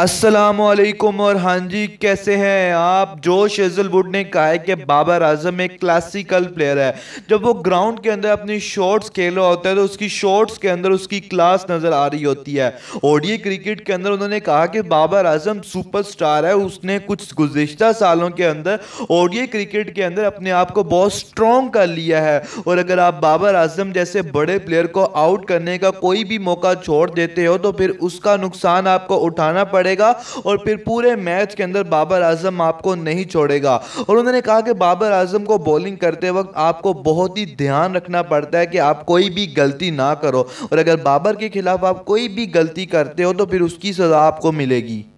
असलकुम और हाँ जी कैसे हैं आप जोश हेजलवुड ने कहा है कि बाबर आजम एक क्लासिकल प्लेयर है जब वो ग्राउंड के अंदर अपनी शॉट्स खेल रहा होता है तो उसकी शॉट्स के अंदर उसकी क्लास नज़र आ रही होती है ओडीए क्रिकेट के अंदर उन्होंने कहा कि बाबर आजम सुपरस्टार है उसने कुछ गुज्त सालों के अंदर ओडीए क्रिकेट के अंदर अपने आप को बहुत स्ट्रॉन्ग कर लिया है और अगर आप बाबर आजम जैसे बड़े प्लेयर को आउट करने का कोई भी मौका छोड़ देते हो तो फिर उसका नुकसान आपको उठाना पड़ेगा करेगा और फिर पूरे मैच के अंदर बाबर आजम आपको नहीं छोड़ेगा और उन्होंने कहा कि बाबर आजम को बॉलिंग करते वक्त आपको बहुत ही ध्यान रखना पड़ता है कि आप कोई भी गलती ना करो और अगर बाबर के खिलाफ आप कोई भी गलती करते हो तो फिर उसकी सज़ा आपको मिलेगी